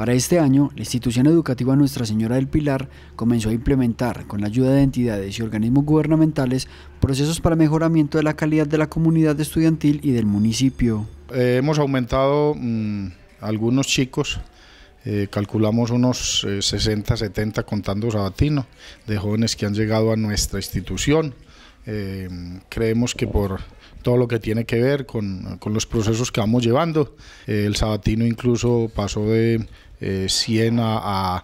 Para este año, la institución educativa Nuestra Señora del Pilar comenzó a implementar, con la ayuda de entidades y organismos gubernamentales, procesos para mejoramiento de la calidad de la comunidad estudiantil y del municipio. Eh, hemos aumentado mm, algunos chicos, eh, calculamos unos 60, eh, 70 contando sabatino, de jóvenes que han llegado a nuestra institución. Em, creemos que por todo lo que tiene que ver con, los procesos que vamos llevando, eh, el sabatino incluso pasó de eh, 100 a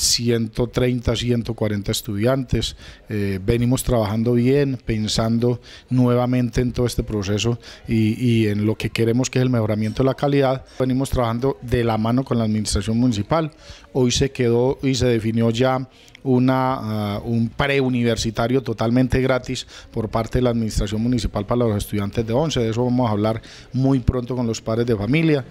130, 140 estudiantes. Eh, venimos trabajando bien, pensando nuevamente en todo este proceso y, en lo que queremos que es el mejoramiento de la calidad. Venimos trabajando de la mano con la administración municipal. Hoy se quedó y se definió ya una, ah, un preuniversitario totalmente gratis por parte de la administración municipal para los estudiantes de 11. De eso vamos a hablar muy pronto con los padres de familia.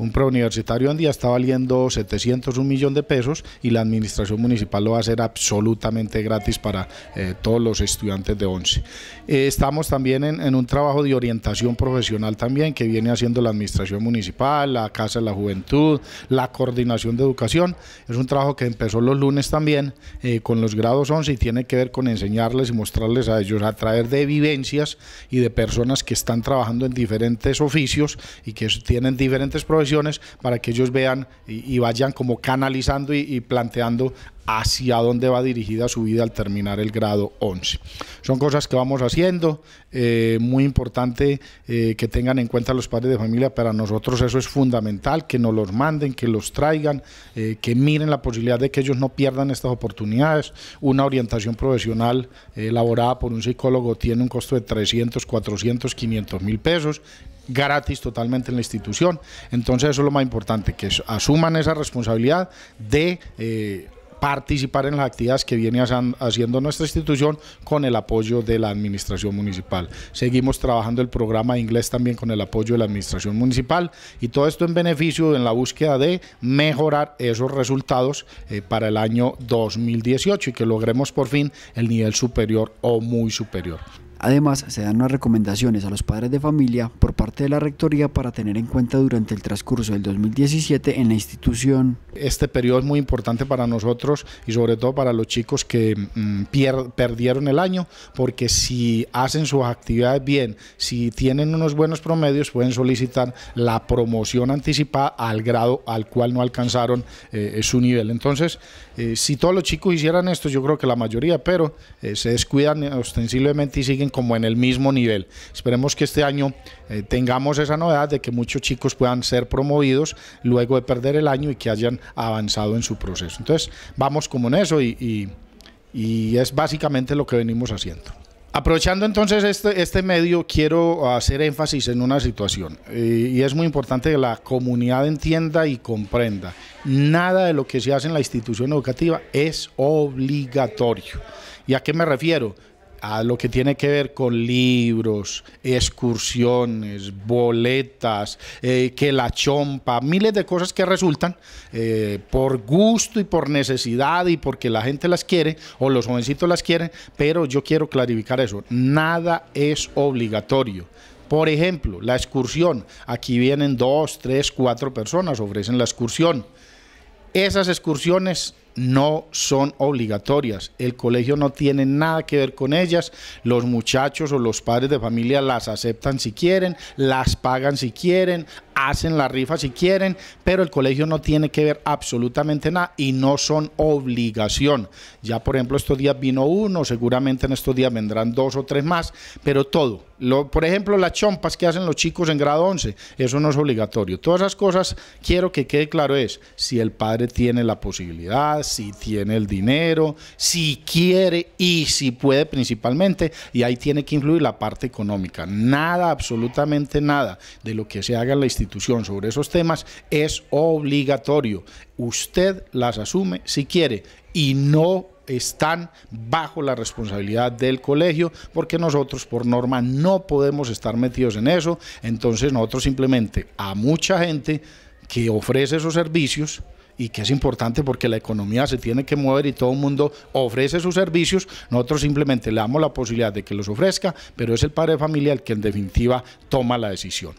Un preuniversitario en día está valiendo 700, un millón de pesos y la administración municipal lo va a hacer absolutamente gratis para eh, todos los estudiantes de 11. Eh, estamos también en, un trabajo de orientación profesional también que viene haciendo la administración municipal, la Casa de la Juventud, la Coordinación de Educación. Es un trabajo que empezó los lunes también eh, con los grados 11 y tiene que ver con enseñarles y mostrarles a ellos a través de vivencias y de personas que están trabajando en diferentes oficios y que tienen diferentes profesiones para que ellos vean y, vayan como canalizando y planteando hacia dónde va dirigida su vida al terminar el grado 11. Son cosas que vamos haciendo, eh, muy importante eh, que tengan en cuenta los padres de familia, para nosotros eso es fundamental, que nos los manden, que los traigan, eh, que miren la posibilidad de que ellos no pierdan estas oportunidades. Una orientación profesional elaborada por un psicólogo tiene un costo de 300, 400, 500 mil pesos, gratis totalmente en la institución. Entonces eso es lo más importante, que asuman esa responsabilidad de participar en las actividades que viene haciendo nuestra institución con el apoyo de la Administración Municipal. Seguimos trabajando el programa inglés también con el apoyo de la Administración Municipal y todo esto en beneficio en la búsqueda de mejorar esos resultados eh, para el año 2018 y que logremos por fin el nivel superior o muy superior. Además, se dan unas recomendaciones a los padres de familia por parte de la Rectoría para tener en cuenta durante el transcurso del 2017 en la institución. Este periodo es muy importante para nosotros y sobre todo para los chicos que mm, perdieron el año, porque si hacen sus actividades bien, si tienen unos buenos promedios, pueden solicitar la promoción anticipada al grado al cual no alcanzaron eh, eh, su nivel. Entonces, eh, si todos los chicos hicieran esto, yo creo que la mayoría, pero se descuidan ostensiblemente y siguen como en el mismo nivel. Esperemos que este año eh, tengamos esa novedad de que muchos chicos puedan ser promovidos luego de perder el año y que hayan avanzado en su proceso. Entonces vamos como en eso y, es básicamente lo que venimos haciendo. Aprovechando entonces este, este medio, quiero hacer énfasis en una situación eh, y es muy importante que la comunidad entienda y comprenda. Nada de lo que se hace en la institución educativa es obligatorio. ¿Y a qué me refiero? a lo que tiene que ver con libros, excursiones, boletas, eh, que la chompa, miles de cosas que resultan eh, por gusto y por necesidad y porque la gente las quiere o los jovencitos las quieren, pero yo quiero clarificar eso, nada es obligatorio. Por ejemplo, la excursión, aquí vienen dos, tres, cuatro personas, ofrecen la excursión. Esas excursiones no son obligatorias. El colegio no tiene nada que ver con ellas. Los muchachos o los padres de familia las aceptan si quieren, las pagan si quieren, hacen la rifa si quieren, pero el colegio no tiene que ver absolutamente nada y no son obligación. Ya, por ejemplo, estos días vino uno, seguramente en estos días vendrán dos o tres más, pero todo. Lo, por ejemplo, las chompas que hacen los chicos en grado 11, eso no es obligatorio. Todas esas cosas, quiero que quede claro es, si el padre tiene la posibilidad, si tiene el dinero, si quiere y si puede principalmente, y ahí tiene que influir la parte económica. Nada, absolutamente nada de lo que se haga en la institución sobre esos temas es obligatorio. Usted las asume si quiere y no están bajo la responsabilidad del colegio, porque nosotros por norma no podemos estar metidos en eso, entonces nosotros simplemente a mucha gente que ofrece esos servicios, y que es importante porque la economía se tiene que mover y todo el mundo ofrece sus servicios, nosotros simplemente le damos la posibilidad de que los ofrezca, pero es el padre de familia el que en definitiva toma la decisión.